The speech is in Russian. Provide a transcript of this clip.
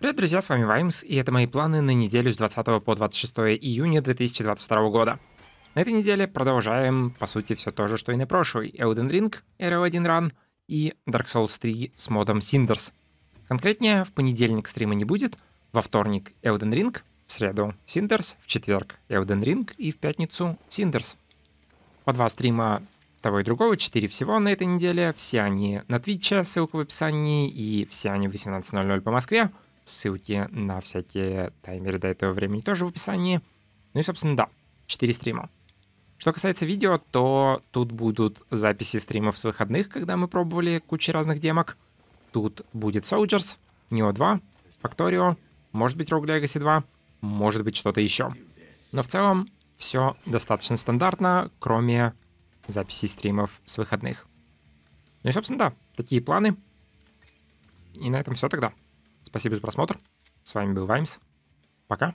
Привет, друзья, с вами Ваймс, и это мои планы на неделю с 20 по 26 июня 2022 года. На этой неделе продолжаем, по сути, все то же, что и на прошлой. Elden Ring, RO1 Run и Dark Souls 3 с модом Cinders. Конкретнее, в понедельник стрима не будет, во вторник Elden Ring, в среду Cinders, в четверг Elden Ring и в пятницу Cinders. По два стрима того и другого, 4 всего на этой неделе. Все они на Твиче, ссылка в описании, и все они в 18.00 по Москве. Ссылки на всякие таймеры до этого времени тоже в описании. Ну и, собственно, да, 4 стрима. Что касается видео, то тут будут записи стримов с выходных, когда мы пробовали кучу разных демок. Тут будет Soldiers, Neo 2, Factorio, может быть Rogue Legacy 2, может быть что-то еще. Но в целом все достаточно стандартно, кроме записи стримов с выходных. Ну и, собственно, да, такие планы. И на этом все тогда. Спасибо за просмотр. С вами был Ваймс. Пока.